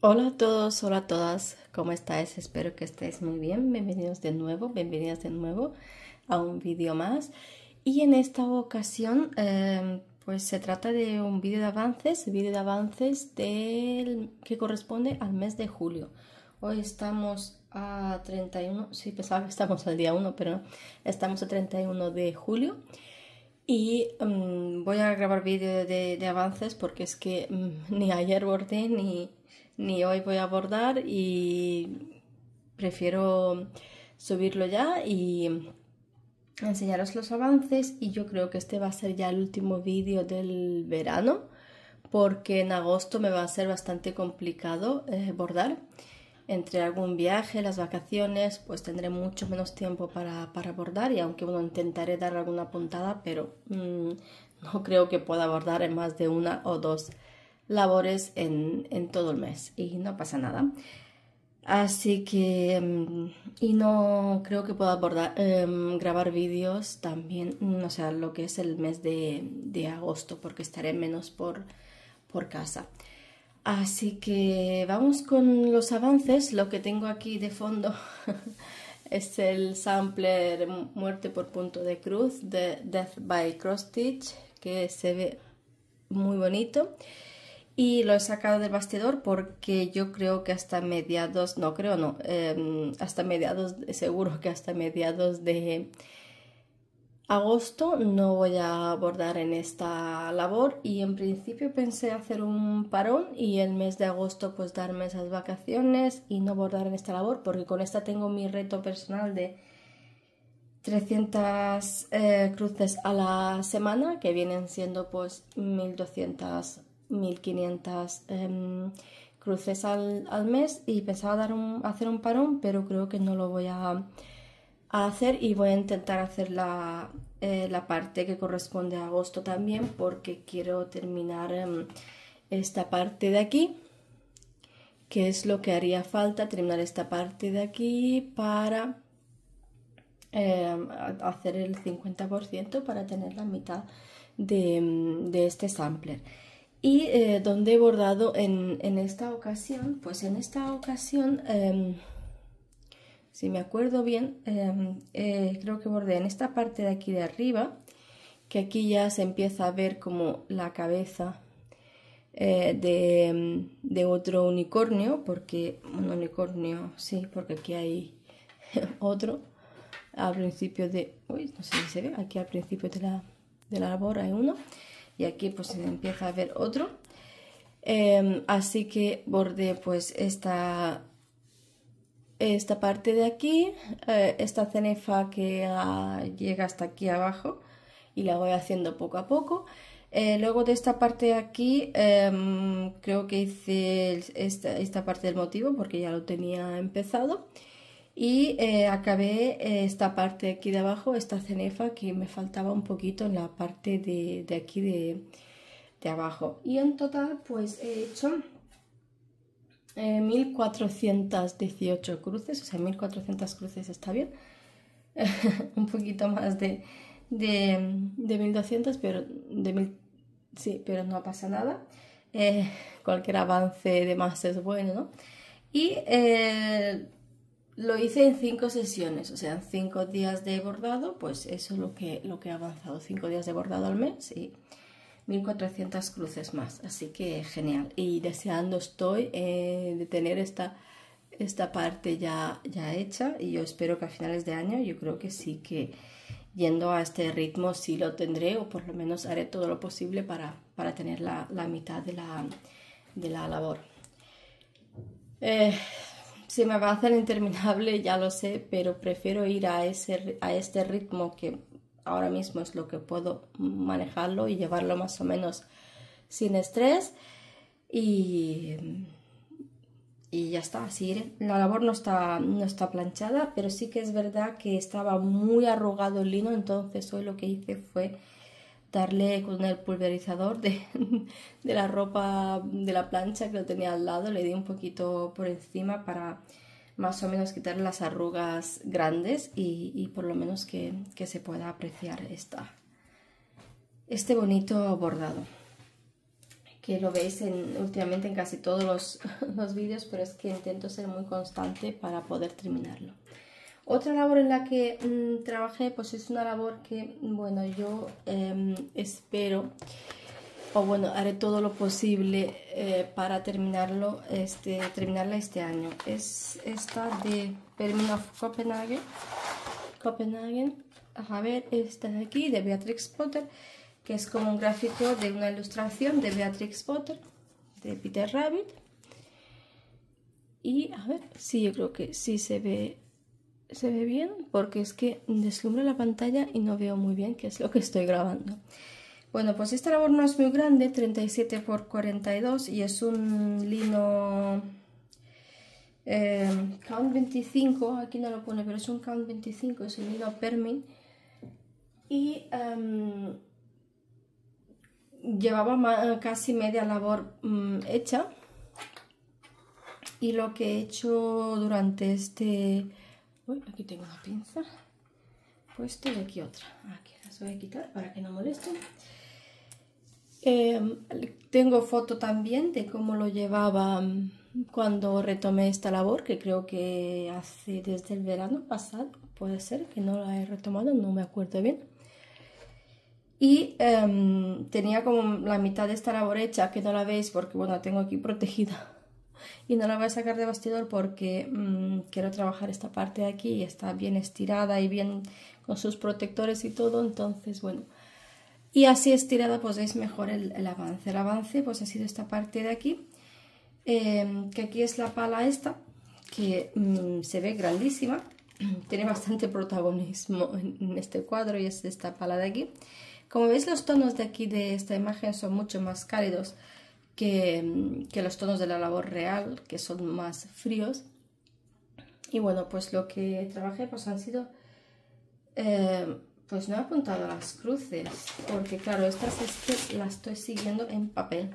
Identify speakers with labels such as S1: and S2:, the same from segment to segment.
S1: Hola a todos, hola a todas, ¿cómo estáis? Espero que estéis muy bien. Bienvenidos de nuevo, bienvenidas de nuevo a un vídeo más. Y en esta ocasión, em, pues se trata de un vídeo de avances, vídeo de avances del, que corresponde al mes de julio. Hoy estamos a 31, sí, pensaba que estamos al día 1, pero estamos a 31 de julio. Y em, voy a grabar vídeo de, avances porque es que em, ni ayer bordé ni ni hoy voy a abordar y prefiero subirlo ya y enseñaros los avances y yo creo que este va a ser ya el último vídeo del verano porque en agosto me va a ser bastante complicado eh, bordar entre algún viaje, las vacaciones, pues tendré mucho menos tiempo para, para bordar y aunque bueno, intentaré dar alguna puntada, pero mm, no creo que pueda bordar en más de una o dos labores en, todo el mes y no pasa nada. Así que, em, y no creo que pueda em, grabar vídeos también, no mm, sea, lo que es el mes de, agosto, porque estaré menos por, por casa. Así que vamos con los avances. Lo que tengo aquí de fondo es el sampler Muerte por punto de cruz de Death by Cross Stitch, que se ve muy bonito y lo he sacado del bastidor porque yo creo que hasta mediados, no creo, no, em, hasta mediados, seguro que hasta mediados de agosto no voy a bordar en esta labor y en principio pensé hacer un parón y el mes de agosto pues darme esas vacaciones y no bordar en esta labor porque con esta tengo mi reto personal de 300 eh, cruces a la semana que vienen siendo pues 1200 1500 em, cruces al, mes y pensaba dar un, hacer un parón, pero creo que no lo voy a, hacer y voy a intentar hacer eh, la, parte que corresponde a agosto también porque quiero terminar em, esta parte de aquí que es lo que haría falta terminar esta parte de aquí para em, hacer el 50% para tener la mitad de este sampler y eh, donde he bordado en, esta ocasión, pues en esta ocasión, em, si me acuerdo bien, em, eh, creo que bordé en esta parte de aquí de arriba, que aquí ya se empieza a ver como la cabeza eh, em, de, otro unicornio, porque un unicornio, sí, porque aquí hay otro, al principio de, se aquí al principio de la, de la labor hay uno, y aquí pues se empieza a ver otro em, así que borde pues esta esta parte de aquí eh, esta cenefa que ah, llega hasta aquí abajo y la voy haciendo poco a poco eh, luego de esta parte de aquí em, creo que hice esta, esta parte del motivo porque ya lo tenía empezado y eh, acabé eh, esta parte aquí de abajo, esta cenefa que me faltaba un poquito en la parte de, aquí de, abajo. Y en total pues he hecho 1418 eh, cruces, o sea 1400 cruces está bien, un poquito más de, 1200, pero de mil, sí, pero no pasa nada. cualquier avance de más es bueno, ¿no? Y lo hice en cinco sesiones, o sea, en cinco días de bordado, pues eso es lo que, lo que he avanzado, cinco días de bordado al mes y 1400 cruces más, así que genial. Y deseando estoy eh, de tener esta, esta parte ya, ya hecha y yo espero que a finales de año yo creo que sí que yendo a este ritmo sí lo tendré o por lo menos haré todo lo posible para, tener la, mitad de la, de la labor. Eh, se me va a hacer interminable, ya lo sé, pero prefiero ir a, ese, a este ritmo que ahora mismo es lo que puedo manejarlo y llevarlo más o menos sin estrés y, y ya está, así La labor no está, no está planchada, pero sí que es verdad que estaba muy arrugado el lino, entonces hoy lo que hice fue darle con el pulverizador de, la ropa de la plancha que lo tenía al lado, le di un poquito por encima para más o menos quitar las arrugas grandes y, por lo menos que, se pueda apreciar esta, este bonito bordado que lo veis últimamente en casi todos los vídeos, pero es que intento ser muy constante para poder terminarlo. Otra labor en la que mm, trabajé, pues es una labor que, bueno, yo em, espero, o bueno, haré todo lo posible eh, para terminarlo, este, terminarla este año. Es esta de Permino of Copenhagen, a ver, esta de aquí, de Beatrix Potter, que es como un gráfico de una ilustración de Beatrix Potter, de Peter Rabbit. Y a ver, sí, yo creo que sí se ve se ve bien porque es que deslumbra la pantalla y no veo muy bien qué es lo que estoy grabando. Bueno, pues esta labor no es muy grande, 37 x 42 y es un lino eh, Count 25, aquí no lo pone, pero es un Count 25, es un lino Permin. Y em, llevaba casi media labor mm, hecha. Y lo que he hecho durante este aquí tengo una pinza. puesta y aquí otra. Aquí las voy a quitar para que no molesten. Em, tengo foto también de cómo lo llevaba mm, cuando retomé esta labor, que creo que hace desde el verano pasado, puede ser que no la he retomado, no me acuerdo bien. Y em, tenía como la mitad de esta labor hecha, que no la veis porque, bueno, la tengo aquí protegida y no la voy a sacar de bastidor porque mm, quiero trabajar esta parte de aquí y está bien estirada y bien con sus protectores y todo, entonces bueno. Y así estirada pues veis mejor el, avance. El avance pues ha sido esta parte de aquí, em, que aquí es la pala esta, que mm, se ve grandísima, tiene bastante protagonismo en este cuadro y es esta pala de aquí. Como veis los tonos de aquí de esta imagen son mucho más cálidos Mm, que, los tonos de la labor real, que son más fríos. Y bueno, pues lo que trabajé pues han sido... Eh, pues no he apuntado las cruces, porque claro, estas es que las estoy siguiendo en papel.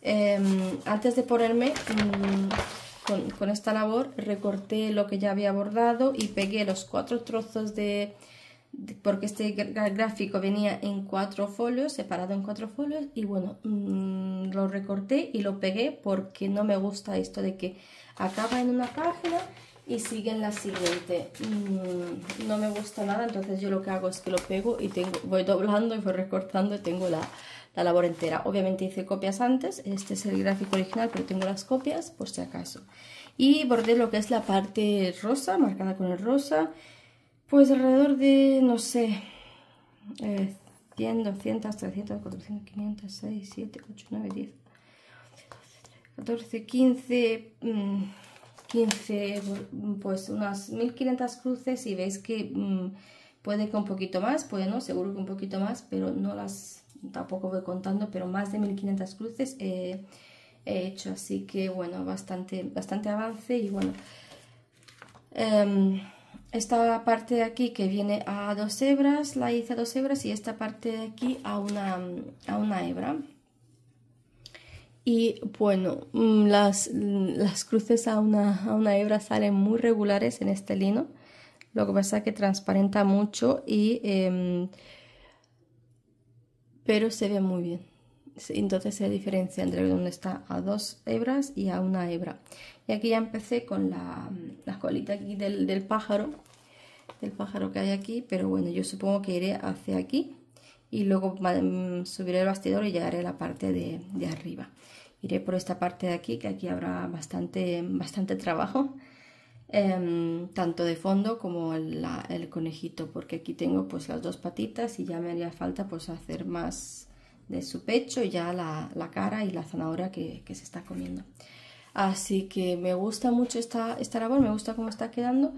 S1: Em, antes de ponerme mm, con esta labor, recorté lo que ya había bordado y pegué los cuatro trozos de, porque este gráfico venía en cuatro folios, separado en cuatro folios, y bueno, mm, lo recorté y lo pegué porque no me gusta esto de que acaba en una página y sigue en la siguiente. Mm, no me gusta nada, entonces yo lo que hago es que lo pego y voy doblando y voy recortando y tengo la, la labor entera. Obviamente hice copias antes, este es el gráfico original, pero tengo las copias por si acaso. Y bordé lo que es la parte rosa, marcada con el rosa, pues alrededor de, no sé, 100, 200, 300, 400, 500, 6, 7, 8, 9, 10, 14, 15, 15, pues unas 1500 cruces y veis que mm, puede que un poquito más, bueno, no, seguro que un poquito más, pero no las, tampoco voy contando, pero más de 1500 cruces he hecho, así que bueno, bastante, bastante avance y bueno. Em, esta parte de aquí que viene a dos hebras, la hice a dos hebras y esta parte de aquí a una, hebra. Y bueno, mm, mm, las, cruces a una, a una hebra salen muy regulares en este lino. Lo que pasa es que transparenta mucho y... Em, pero se ve muy bien entonces se diferencia entre donde está a dos hebras y a una hebra y aquí ya empecé con la, colita aquí del, pájaro del pájaro que hay aquí pero bueno yo supongo que iré hacia aquí y luego mm, subiré el bastidor y llegaré a la parte de, arriba iré por esta parte de aquí que aquí habrá bastante bastante trabajo em, tanto de fondo como el conejito porque aquí tengo pues las dos patitas y ya me haría falta pues hacer más de su pecho y ya la, cara y la zanahoria que, se está comiendo. Así que me gusta mucho esta, esta labor, me gusta cómo está quedando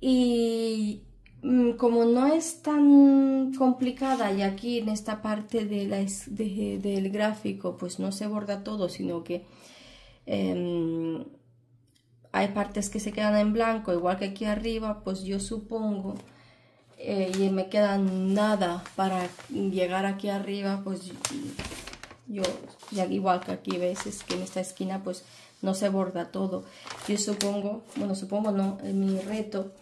S1: y mm, como no es tan complicada y aquí en esta parte del gráfico pues no se borda todo sino que em, hay partes que se quedan en blanco igual que aquí arriba pues yo supongo eh, y me queda nada para llegar aquí arriba, pues yo, igual que aquí ves es que en esta esquina pues no se borda todo. Yo supongo, bueno supongo no, eh, mi reto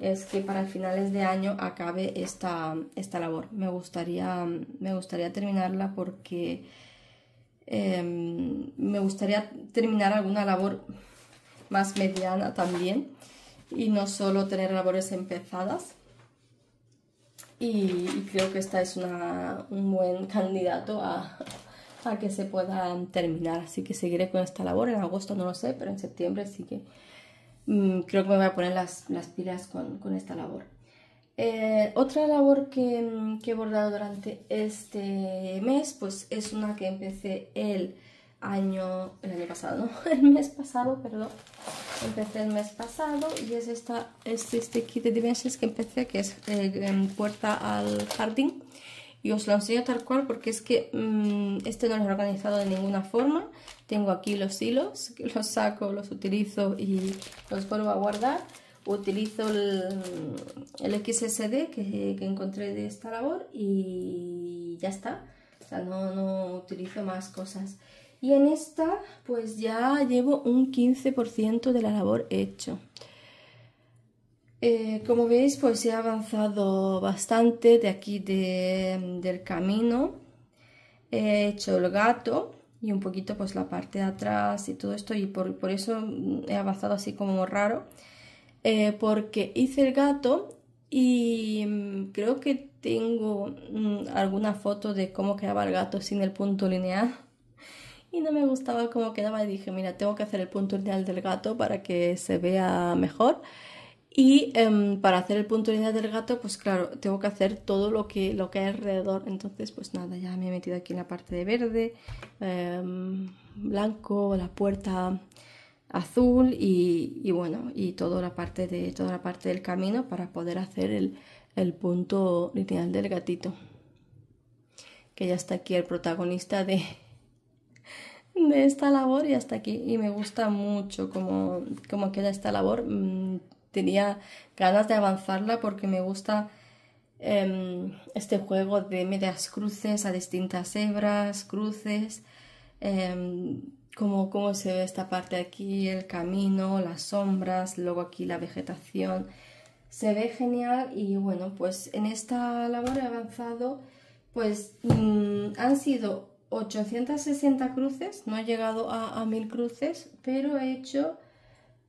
S1: es que para finales de año acabe esta, labor. Me gustaría, me gustaría terminarla porque em, me gustaría terminar alguna labor más mediana también y no solo tener labores empezadas y, creo que esta es un buen candidato a, que se pueda terminar. Así que seguiré con esta labor. En agosto no lo sé, pero en septiembre sí que mm, creo que me voy a poner las, pilas con, esta labor. Eh, otra labor que, mm, que, he bordado durante este mes, pues es una que empecé el año, el año pasado, ¿no? el mes pasado, perdón, empecé el mes pasado y es, esta, este kit de Dimensions que empecé, que es eh, en puerta al jardín y os lo enseño tal cual porque es que mm, este no lo he organizado de ninguna forma tengo aquí los hilos, que los saco, los utilizo y los vuelvo a guardar utilizo el, el XSD que, que, encontré de esta labor y ya está o sea, no, no utilizo más cosas y en esta pues ya llevo un 15% de la labor hecho. Eh, como veis pues he avanzado bastante de aquí del camino. He hecho el gato y un poquito pues la parte de atrás y todo esto y por, eso he avanzado así como raro. Eh, porque hice el gato y mm, creo que tengo mm, alguna foto de cómo quedaba el gato sin el punto lineal y no me gustaba cómo quedaba y dije, mira, tengo que hacer el punto lineal del gato para que se vea mejor. Y em, para hacer el punto lineal del gato, pues claro, tengo que hacer todo lo que, lo que hay alrededor. Entonces, pues nada, ya me he metido aquí en la parte de verde, em, blanco, la puerta azul y, bueno, y toda la parte de toda la parte del camino para poder hacer el, el punto lineal del gatito. Que ya está aquí el protagonista de, de esta labor y hasta aquí. Y me gusta mucho como queda esta labor. Mm, tenía ganas de avanzarla porque me gusta em, este juego de medias cruces a distintas hebras, cruces, em, como cómo, se ve esta parte aquí, el camino, las sombras, luego aquí la vegetación. Se ve genial y bueno, pues en esta labor he avanzado, pues mm, han sido 860 cruces, no he llegado a, mil 1000 cruces, pero he hecho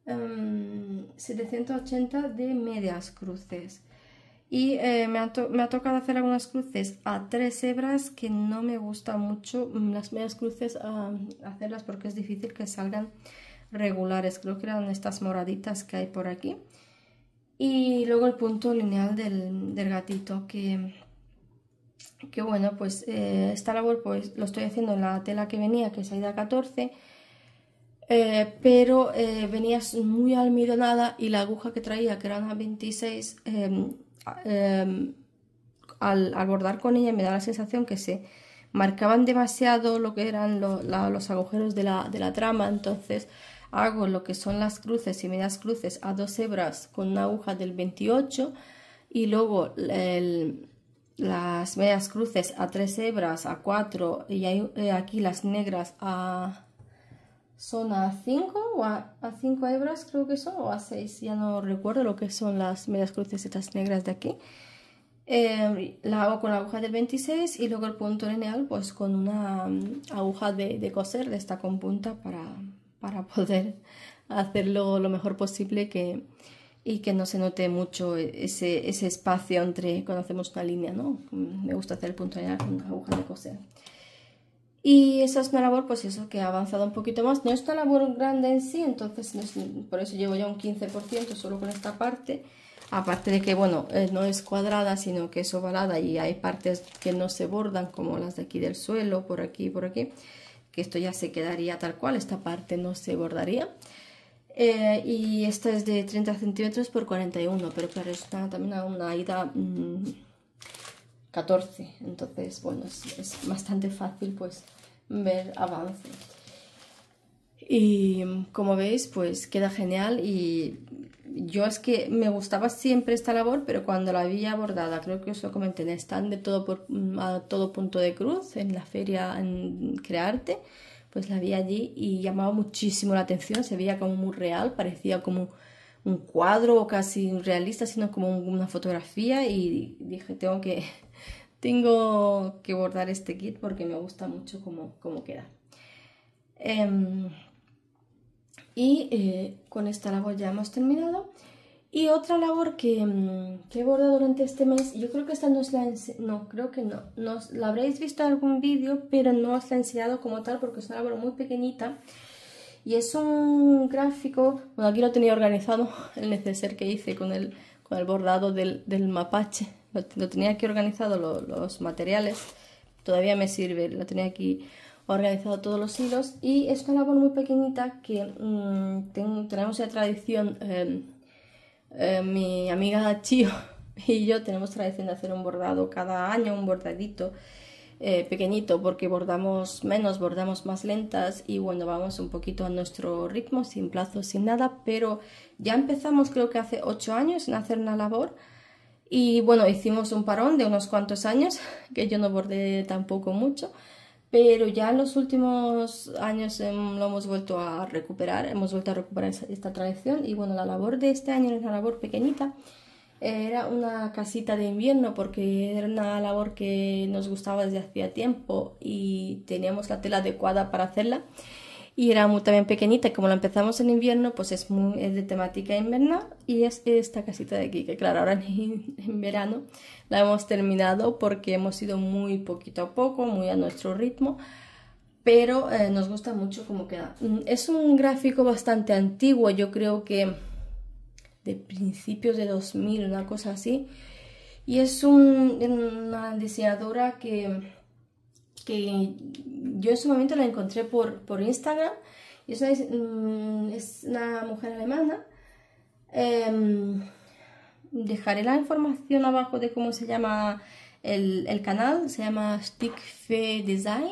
S1: 780 em, de medias cruces. Y eh, me, ha tocado hacer algunas cruces a tres hebras que no me gusta mucho mm, las medias cruces hacerlas porque es difícil que salgan regulares. Creo que eran estas moraditas que hay por aquí. Y luego el punto lineal del gatito que que bueno, pues eh, esta labor pues lo estoy haciendo en la tela que venía, que es Aida 14, eh, pero venías eh, venía muy almidonada y la aguja que traía, que eran em, a 26, em, al, al, bordar con ella me da la sensación que se marcaban demasiado lo que eran los agujeros de la, de la trama, entonces hago lo que son las cruces y medias cruces a dos hebras con una aguja del 28 y luego el las medias cruces a tres hebras, a 4 y hay, eh, aquí las negras a son a 5 o a, hebras creo que son o a seis ya no recuerdo lo que son las medias cruces estas negras de aquí. Em, la hago con la aguja del 26 y luego el punto lineal pues con una mm, aguja de, de coser de esta con punta para, para poder hacerlo lo mejor posible que, y que no se note mucho e-, ese, ese espacio entre cuando hacemos una línea, ¿no? Me gusta hacer el punto de con aguja de coser. Y esa es una labor, pues eso, que ha avanzado un poquito más. No es una labor grande en sí, entonces por eso llevo ya un 15% solo con esta parte. Aparte de que, bueno, eh, no es cuadrada, sino que es ovalada y hay partes que no se bordan, como las de aquí del suelo, por aquí, por aquí. Que esto ya se quedaría tal cual, esta parte no se bordaría. Eh, y esta es de 30 centímetros por 41, pero claro, está también a una ida 14. Mm, Entonces, bueno, es, bastante fácil pues ver avance. Y como veis, pues queda genial y yo es que me gustaba siempre esta labor, pero cuando la vi abordada, creo que os lo comenté están de todo por, mm, a todo punto de cruz, en la feria en Crearte, pues la vi allí y llamaba muchísimo la atención, se veía como muy real, parecía como un cuadro casi realista, sino como una fotografía y dije, tengo que, tengo que bordar este kit porque me gusta mucho cómo, queda. Em, y eh, con esta labor ya hemos terminado. Y otra labor que, mm, que he bordado durante este mes, yo creo que esta no es la no, creo que no, nos la habréis visto en algún vídeo, pero no os la he enseñado como tal porque es una labor muy pequeñita y es un gráfico, bueno aquí lo tenía organizado el neceser que hice con el, con el bordado del, mapache, lo, tenía aquí organizado los materiales, todavía me sirve, lo tenía aquí organizado todos los hilos y es una labor muy pequeñita que mm, tenemos la tradición em, eh, mi amiga Chio y yo tenemos tradición de hacer un bordado cada año, un bordadito eh, pequeñito, porque bordamos menos, bordamos más lentas y bueno, vamos un poquito a nuestro ritmo, sin plazo, sin nada, pero ya empezamos creo que hace ocho años en hacer una labor y bueno, hicimos un parón de unos cuantos años, que yo no bordé tampoco mucho, pero ya en los últimos años em, lo hemos vuelto a recuperar, hemos vuelto a recuperar esta, tradición y bueno, la labor de este año era una labor pequeñita, era una casita de invierno porque era una labor que nos gustaba desde hacía tiempo y teníamos la tela adecuada para hacerla y era muy también pequeñita. Como la empezamos en invierno, pues es, muy, de temática invernal y es esta casita de aquí, que claro, ahora en, verano la hemos terminado porque hemos ido muy poquito a poco, muy a nuestro ritmo pero eh, nos gusta mucho cómo queda. Mm, es un gráfico bastante antiguo, yo creo que de principios de 2000, una cosa así. Y es una diseñadora que que yo en su momento la encontré por, Instagram. Y es una, mm, mujer alemana. Em, dejaré la información abajo de cómo se llama el, canal. Se llama Stickfe Design.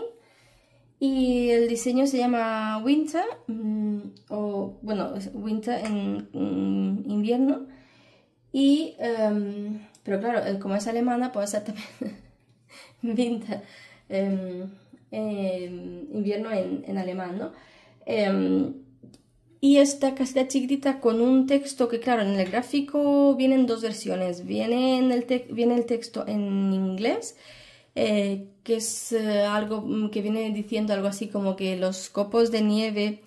S1: Y el diseño se llama Winter, mm, o bueno, Winter en, mm, invierno. Y, em, pero claro, eh, como es alemana, puede ser también Winter. Em, em, invierno en, alemán, em, y esta casita chiquita con un texto que, claro, en el gráfico vienen dos versiones. Viene, el, texto en inglés, eh, que es eh, algo mm, que viene diciendo algo así como que los copos de nieve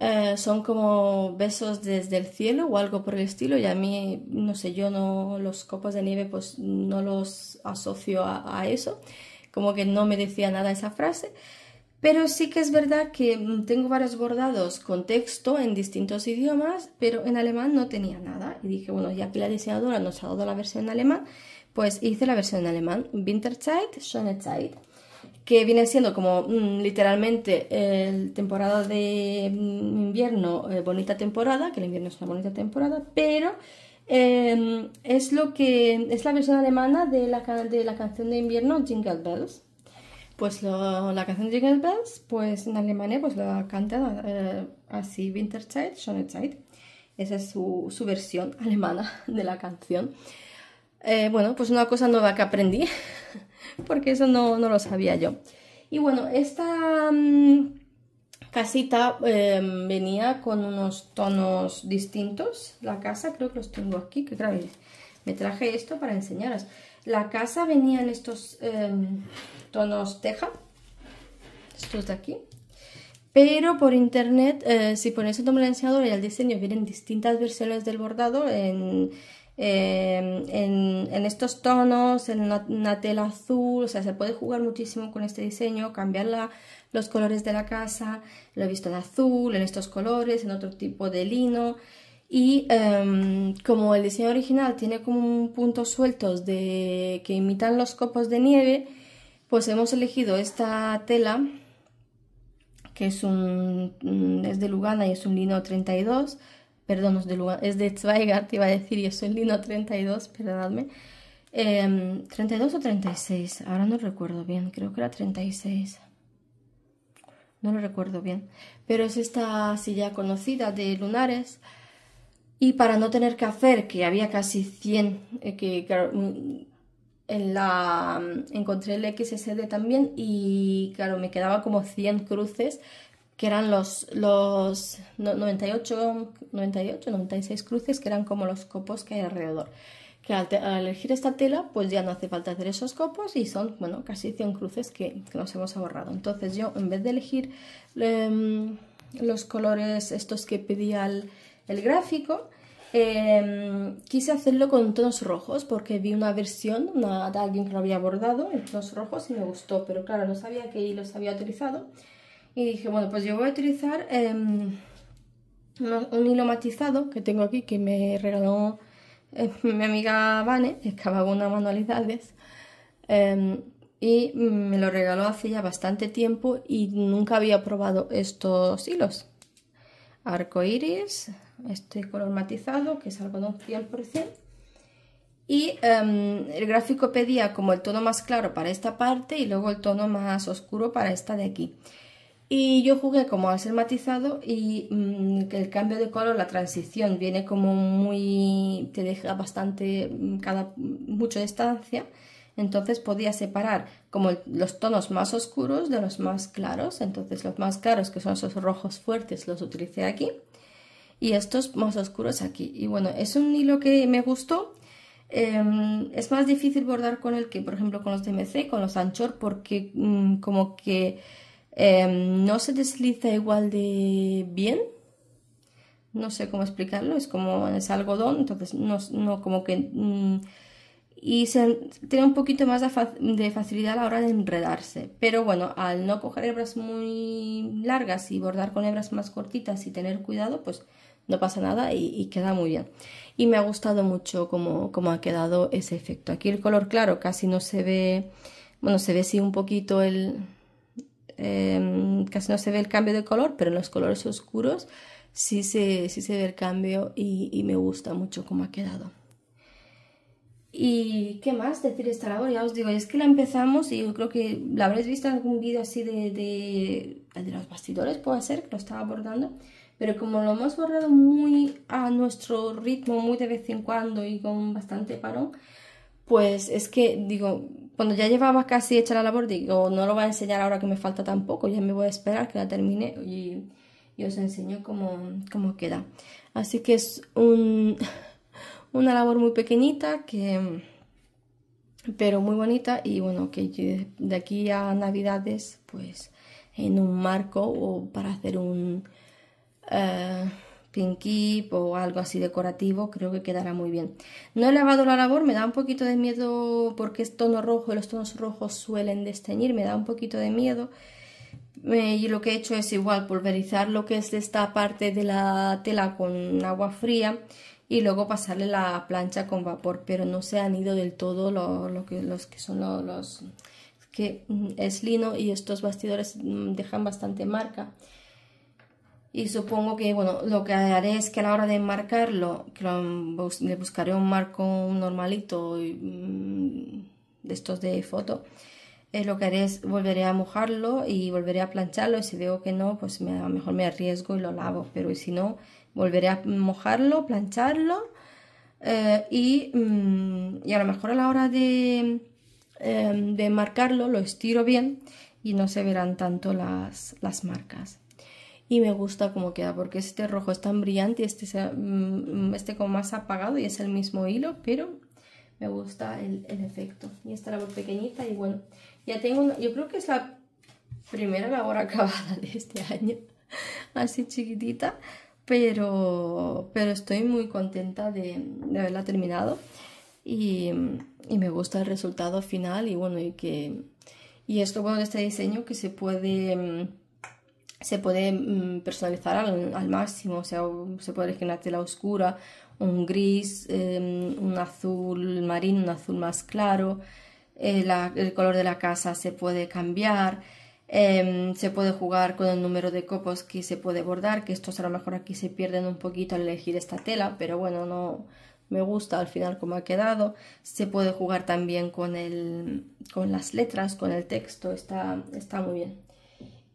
S1: eh, son como besos desde el cielo o algo por el estilo y a mí, no sé, yo no los copos de nieve pues no los asocio a eso como que no me decía nada esa frase. Pero sí que es verdad que mm, tengo varios bordados con texto en distintos idiomas, pero en alemán no tenía nada. Y dije, bueno, ya que la diseñadora nos ha dado la versión en alemán, pues hice la versión en alemán, Winterzeit, Schöne que viene siendo como mm, literalmente el temporada de mm, invierno, eh, bonita temporada, que el invierno es una bonita temporada, pero Em, es lo que es la versión alemana de la, de la canción de invierno Jingle Bells. Pues la canción Jingle Bells, pues en Alemania pues la cantan eh, así Winterzeit, Zeit. Esa es su, versión alemana de la canción. Eh, bueno, pues una cosa nueva que aprendí, porque eso no, lo sabía yo. Y bueno, esta... Mm, casita em, venía con unos tonos distintos. La casa creo que los tengo aquí, que vez me traje esto para enseñaros. La casa venía en estos em, tonos teja, estos de aquí. Pero por internet, eh, si pones el nombre del y el diseño, vienen distintas versiones del bordado en eh, en, estos tonos, en una, tela azul, o sea, se puede jugar muchísimo con este diseño, cambiar los colores de la casa, lo he visto en azul, en estos colores, en otro tipo de lino, y em, como el diseño original tiene como puntos sueltos de, que imitan los copos de nieve, pues hemos elegido esta tela, que es, un, es de Lugana y es un lino 32, perdón, es de, Zweigart, iba a decir, y es el Lino 32, perdonadme. 32 em, o 36, ahora no recuerdo bien, creo que era 36. No lo recuerdo bien. Pero es esta silla conocida de lunares. Y para no tener que hacer, que había casi 100, eh, que mm, en la, mm, encontré el XSD también y claro, me quedaba como 100 cruces que eran los, 98, 98, 96 cruces, que eran como los copos que hay alrededor. Que al, elegir esta tela, pues ya no hace falta hacer esos copos y son, bueno, casi 100 cruces que, nos hemos ahorrado. Entonces yo, en vez de elegir em, los colores estos que pedía el, gráfico, em, quise hacerlo con tonos rojos porque vi una versión de alguien que lo había bordado en tonos rojos y me gustó, pero claro, no sabía que los había utilizado y dije, bueno, pues yo voy a utilizar em, un hilo matizado que tengo aquí, que me regaló eh, mi amiga Vane, que hago unas manualidades, em, y me lo regaló hace ya bastante tiempo y nunca había probado estos hilos. Arco iris, este color matizado, que es algo algodón 100%, y em, el gráfico pedía como el tono más claro para esta parte y luego el tono más oscuro para esta de aquí. Y yo jugué como al ser matizado y mm, el cambio de color, la transición, viene como muy... te deja bastante, mm, cada mucho distancia. Entonces podía separar como los tonos más oscuros de los más claros. Entonces los más claros, que son esos rojos fuertes, los utilicé aquí. Y estos más oscuros aquí. Y bueno, es un hilo que me gustó. Em, es más difícil bordar con el que, por ejemplo, con los DMC, con los Anchor, porque mm, como que Em, no se desliza igual de bien. No sé cómo explicarlo, es como es algodón, entonces no, no como que... Mm, y se, tiene un poquito más de, facilidad a la hora de enredarse. Pero bueno, al no coger hebras muy largas y bordar con hebras más cortitas y tener cuidado, pues no pasa nada y, queda muy bien. Y me ha gustado mucho cómo, cómo, ha quedado ese efecto. Aquí el color claro casi no se ve, bueno, se ve sí un poquito el, Em, casi no se ve el cambio de color, pero en los colores oscuros sí se, sí se ve el cambio y, me gusta mucho cómo ha quedado. ¿Y qué más decir esta labor? Ya os digo, es que la empezamos y yo creo que la habréis visto en algún vídeo así de, de, de, los bastidores, puede ser, que lo estaba abordando. Pero como lo hemos borrado muy a nuestro ritmo, muy de vez en cuando y con bastante parón, pues es que, digo, cuando ya llevaba casi hecha la labor, digo, no lo voy a enseñar ahora que me falta tampoco, ya me voy a esperar que la termine y, os enseño cómo, cómo, queda. Así que es un, una labor muy pequeñita, que, pero muy bonita y bueno, que de aquí a Navidades, pues en un marco o para hacer un... Eh, pinky o algo así decorativo, creo que quedará muy bien. No he lavado la labor, me da un poquito de miedo porque es tono rojo y los tonos rojos suelen desteñir, me da un poquito de miedo. y lo que he hecho es igual pulverizar lo que es esta parte de la tela con agua fría y luego pasarle la plancha con vapor, pero no se han ido del todo lo, que, los que son los que mm, es lino y estos bastidores mm, dejan bastante marca y supongo que bueno lo que haré es que a la hora de marcarlo le buscaré un marco normalito mm, de estos de foto eh, lo que haré es volveré a mojarlo y volveré a plancharlo y si veo que no pues a lo mejor me arriesgo y lo lavo pero si no volveré a mojarlo plancharlo eh, mm, y, a lo mejor a la hora em, de, marcarlo lo estiro bien y no se verán tanto las, las marcas y me gusta cómo queda porque este rojo es tan brillante y este, mm, este como más apagado y es el mismo hilo pero me gusta el, efecto y esta labor pequeñita y bueno ya tengo yo creo que es la primera labor acabada de este año así chiquitita pero, pero estoy muy contenta de, haberla terminado y, me gusta el resultado final y bueno y que y esto bueno este diseño que se puede mm, se puede mm, personalizar al, máximo, o sea, se puede elegir una tela oscura, un gris, em, un azul marino, un azul más claro, eh, el color de la casa se puede cambiar, em, se puede jugar con el número de copos que se puede bordar, que estos a lo mejor aquí se pierden un poquito al elegir esta tela, pero bueno, no me gusta al final como ha quedado. Se puede jugar también con, el, con las letras, con el texto, está, está muy bien.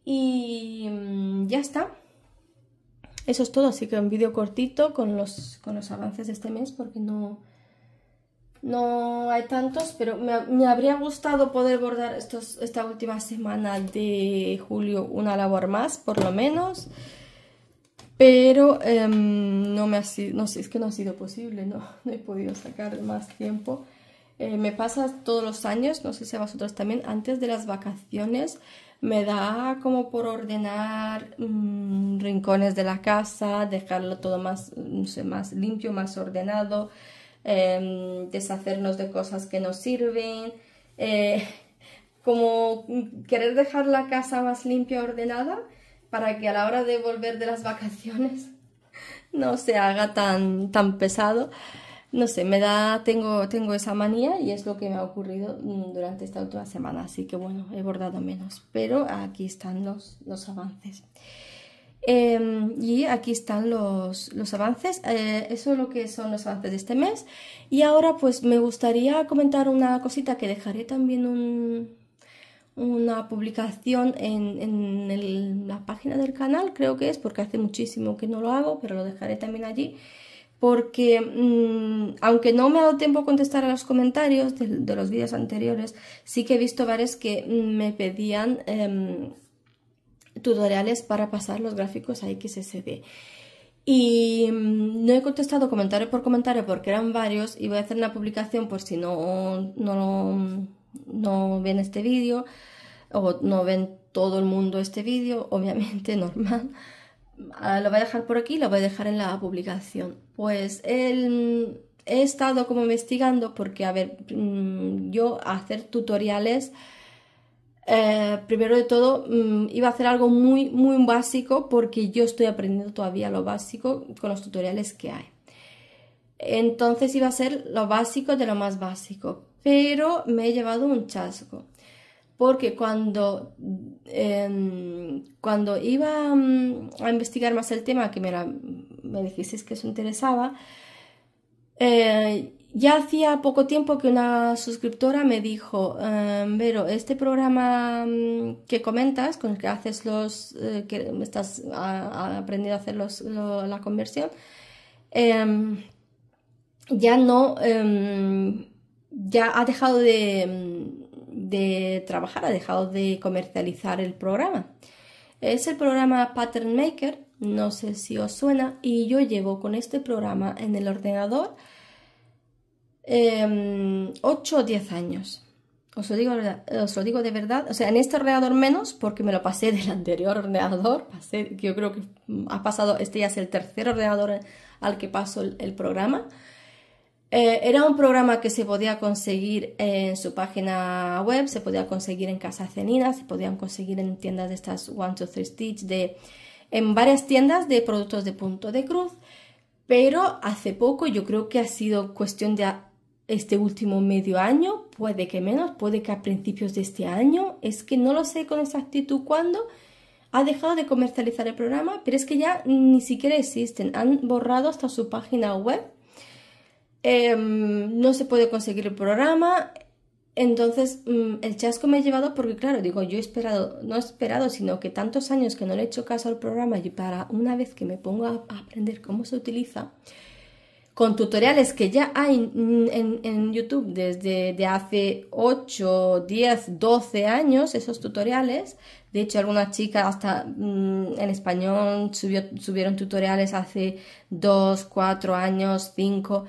S1: Y mm, ya está. Eso es todo, así que un vídeo cortito con los, avances de este mes porque no, no hay tantos, pero me, habría gustado poder bordar esta última semana de julio una labor más, por lo menos. Pero em, no me ha sido, no sé, es que no ha sido posible, no, he podido sacar más tiempo. Eh, me pasa todos los años, no sé si a vosotros también, antes de las vacaciones me da como por ordenar mm, rincones de la casa, dejarlo todo más, más limpio, más ordenado, em, deshacernos de cosas que no sirven, eh, como querer dejar la casa más limpia, ordenada, para que a la hora de volver de las vacaciones no se haga tan, tan pesado no sé, me da, tengo, tengo esa manía y es lo que me ha ocurrido mm, durante esta última semana, así que bueno, he bordado menos, pero aquí están los, avances. Em, y aquí están los, avances, eh, eso es lo que son los avances de este mes. Y ahora pues me gustaría comentar una cosita que dejaré también un, una publicación en, la página del canal, creo que es, porque hace muchísimo que no lo hago, pero lo dejaré también allí porque mm, aunque no me ha dado tiempo a contestar a los comentarios de, los vídeos anteriores, sí que he visto varios que mm, me pedían em, tutoriales para pasar los gráficos a XSD. Y mm, no he contestado comentario por comentario porque eran varios y voy a hacer una publicación por si no, no, no ven este vídeo o no ven todo el mundo este vídeo, obviamente normal. Ah, lo voy a dejar por aquí, lo voy a dejar en la publicación. Pues he estado como investigando porque, a ver, mm, yo hacer tutoriales, eh, primero de todo, mm, iba a hacer algo muy, muy básico porque yo estoy aprendiendo todavía lo básico con los tutoriales que hay. Entonces iba a ser lo básico de lo más básico, pero me he llevado un chasco porque cuando, em, cuando iba mm, a investigar más el tema, que me, me dijisteis que os interesaba, eh, ya hacía poco tiempo que una suscriptora me dijo, pero em, Vero, este programa mm, que comentas, con el que haces los, eh, que estás aprendiendo a hacer la conversión, em, ya no, ya ha dejado de, de trabajar, ha dejado de comercializar el programa. Es el programa Pattern Maker, no sé si os suena, y yo llevo con este programa en el ordenador eh, em, 8 o 10 años. Os lo, digo, os lo digo de verdad, o sea, en este ordenador menos, porque me lo pasé del anterior ordenador, pasé, yo creo que ha pasado, este ya es el tercer ordenador al que paso el programa, eh, era un programa que se podía conseguir en su página web, se podía conseguir en Casa Cenina, se podían conseguir en tiendas de estas One, Two, Three Stitch, de, en varias tiendas de productos de punto de cruz, pero hace poco yo creo que ha sido cuestión de este último medio año, puede que menos, puede que a principios de este año, es que no lo sé con exactitud cuándo, ha dejado de comercializar el programa, pero es que ya ni siquiera existen, han borrado hasta su página web Em, no se puede conseguir el programa. Entonces, mm, el chasco me ha llevado porque, claro, digo, yo he esperado, no he esperado, sino que tantos años que no le he hecho caso al programa y para una vez que me pongo a aprender cómo se utiliza, con tutoriales que ya hay mm, en, YouTube desde hace 8, 10, 12 años, esos tutoriales. De hecho, algunas chicas hasta mm, en español subió, subieron tutoriales hace 2, 4 años, 5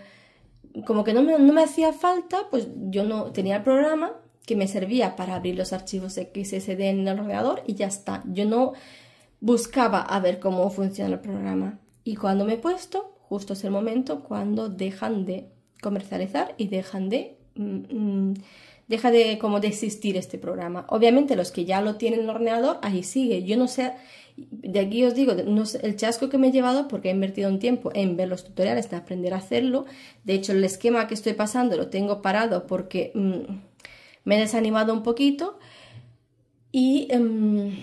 S1: como que no me, no me hacía falta, pues yo no tenía el programa que me servía para abrir los archivos XSD en el ordenador y ya está. Yo no buscaba a ver cómo funciona el programa. Y cuando me he puesto, justo es el momento cuando dejan de comercializar y dejan de... Mm, mm, deja de como de existir este programa. Obviamente los que ya lo tienen en el ordenador, ahí sigue. Yo no sé de aquí os digo, el chasco que me he llevado porque he invertido un tiempo en ver los tutoriales, en aprender a hacerlo. De hecho, el esquema que estoy pasando lo tengo parado porque mm, me he desanimado un poquito. Y em,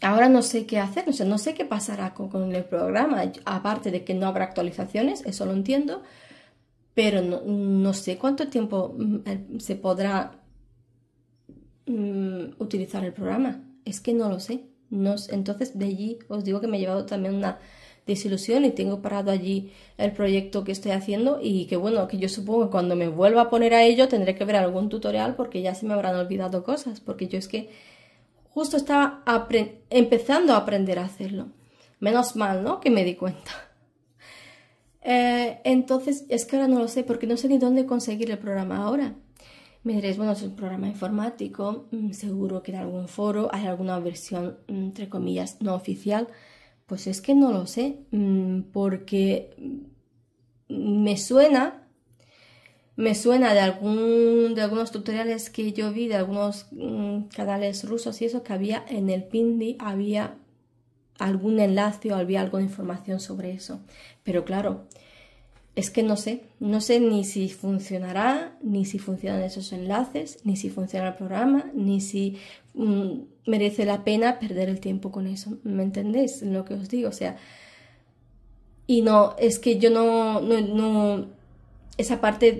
S1: ahora no sé qué hacer, no sé, no sé qué pasará con, el programa. Aparte de que no habrá actualizaciones, eso lo entiendo. Pero no, sé cuánto tiempo mm, se podrá mm, utilizar el programa. Es que no lo sé entonces de allí os digo que me he llevado también una desilusión y tengo parado allí el proyecto que estoy haciendo y que bueno, que yo supongo que cuando me vuelva a poner a ello tendré que ver algún tutorial porque ya se me habrán olvidado cosas, porque yo es que justo estaba empezando a aprender a hacerlo. Menos mal, ¿no? Que me di cuenta. Eh, entonces, es que ahora no lo sé, porque no sé ni dónde conseguir el programa ahora. Me diréis, bueno, es un programa informático, mm, seguro que en algún foro hay alguna versión, mm, entre comillas, no oficial. Pues es que no lo sé, mm, porque me suena, me suena de, algún, de algunos tutoriales que yo vi, de algunos canales rusos y eso, que había en el Pindi, había algún enlace o había alguna información sobre eso. Pero claro, es que no sé, no sé ni si funcionará, ni si funcionan esos enlaces, ni si funciona el programa, ni si mm, merece la pena perder el tiempo con eso. ¿Me entendéis lo que os digo? O sea, y no, es que yo no, no, esa parte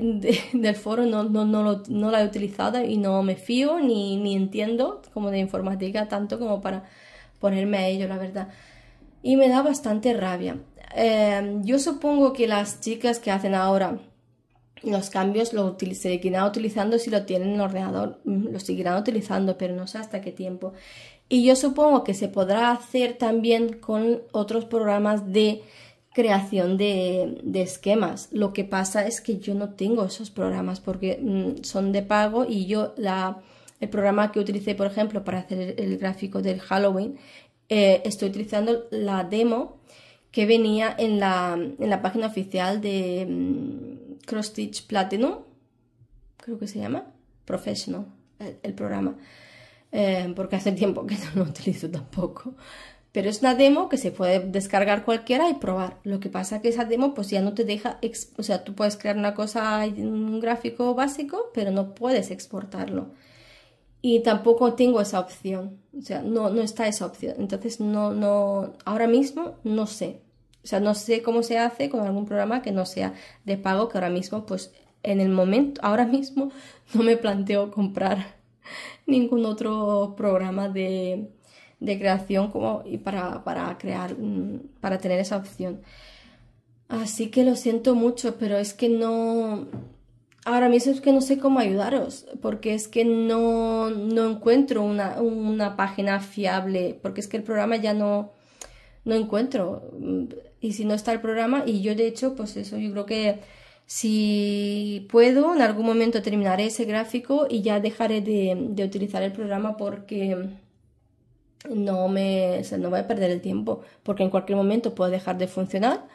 S1: del foro no, no, no, la he utilizado y no me fío ni, ni entiendo como de informática tanto como para ponerme a ello, la verdad. Y me da bastante rabia. Em, yo supongo que las chicas que hacen ahora los cambios lo seguirán utilizando si lo tienen en el ordenador, mm, lo seguirán utilizando, pero no sé hasta qué tiempo. Y yo supongo que se podrá hacer también con otros programas de creación de, esquemas. Lo que pasa es que yo no tengo esos programas porque mm, son de pago y yo el programa que utilicé, por ejemplo, para hacer el, gráfico del Halloween, eh, estoy utilizando la demo que venía en la, página oficial de mm, Cross Stitch Platinum, creo que se llama, Professional, el, programa, eh, porque hace tiempo que no lo utilizo tampoco. Pero es una demo que se puede descargar cualquiera y probar. Lo que pasa es que esa demo pues ya no te deja, o sea, tú puedes crear una cosa, un gráfico básico, pero no puedes exportarlo. Y tampoco tengo esa opción, o sea, no, no está esa opción. Entonces, no, no, ahora mismo no sé. O sea, no sé cómo se hace con algún programa que no sea de pago, que ahora mismo, pues en el momento, ahora mismo no me planteo comprar ningún otro programa de, creación como y para, crear, mm, para tener esa opción. Así que lo siento mucho, pero es que no. Ahora mismo es que no sé cómo ayudaros, porque es que no, encuentro una, una, página fiable, porque es que el programa ya no, no encuentro y si no está el programa y yo de hecho pues eso yo creo que si puedo en algún momento terminaré ese gráfico y ya dejaré de, utilizar el programa porque no me no voy a perder el tiempo porque en cualquier momento puedo dejar de funcionar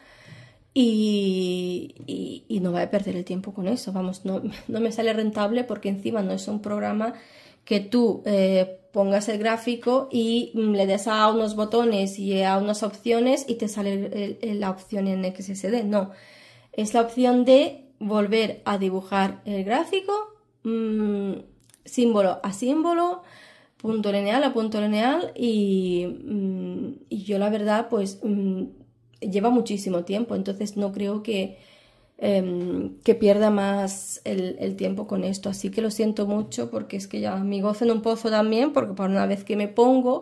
S1: y, no voy a perder el tiempo con eso vamos no, no me sale rentable porque encima no es un programa que tú eh, pongas el gráfico y mm, le des a unos botones y a unas opciones y te sale la opción en XSD. No, es la opción de volver a dibujar el gráfico mm, símbolo a símbolo, punto lineal a punto lineal y, mm, yo la verdad pues lleva muchísimo tiempo, entonces no creo que Em, que pierda más el, tiempo con esto. Así que lo siento mucho porque es que ya mi gozo en un pozo también, porque por una vez que me pongo,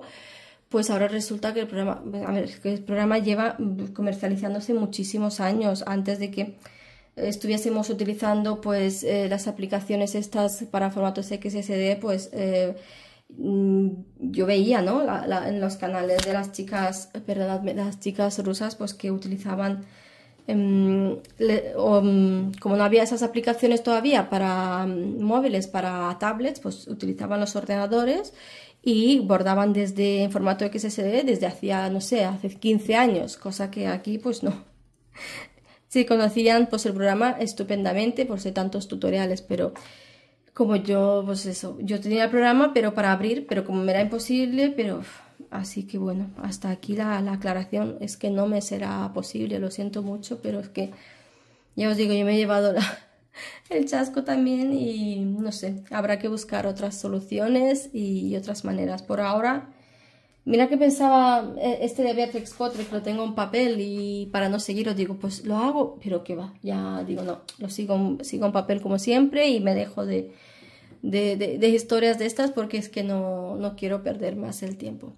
S1: pues ahora resulta que el programa, que el programa lleva comercializándose muchísimos años antes de que estuviésemos utilizando pues eh, las aplicaciones estas para formatos XSD, pues eh, mm, yo veía, ¿no? en los canales de las chicas, perdón, las chicas rusas, pues que utilizaban Em, em, como no había esas aplicaciones todavía para em, móviles, para tablets, pues utilizaban los ordenadores y bordaban desde en formato XSD desde hacía, no sé, hace 15 años, cosa que aquí pues no. Sí, conocían pues el programa estupendamente por ser tantos tutoriales, pero como yo, pues eso, yo tenía el programa, pero para abrir, pero como me era imposible, pero Así que bueno, hasta aquí la, aclaración. Es que no me será posible, lo siento mucho, pero es que ya os digo, yo me he llevado el chasco también y no sé, habrá que buscar otras soluciones y, otras maneras. Por ahora, mira que pensaba eh, este de Beatrix Potter, que lo tengo en papel y para no seguir os digo, pues lo hago, pero que va, ya digo, no, lo sigo, sigo en papel como siempre y me dejo de... historias de estas porque es que no quiero perder más el tiempo.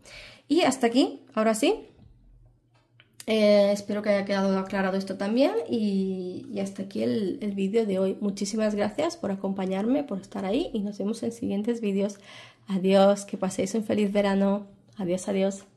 S1: Y hasta aquí, ahora sí. Eh, espero que haya quedado aclarado esto también y, hasta aquí el, el vídeo de hoy. Muchísimas gracias por acompañarme, por estar ahí y nos vemos en siguientes vídeos. Adiós, que paséis un feliz verano. Adiós, adiós.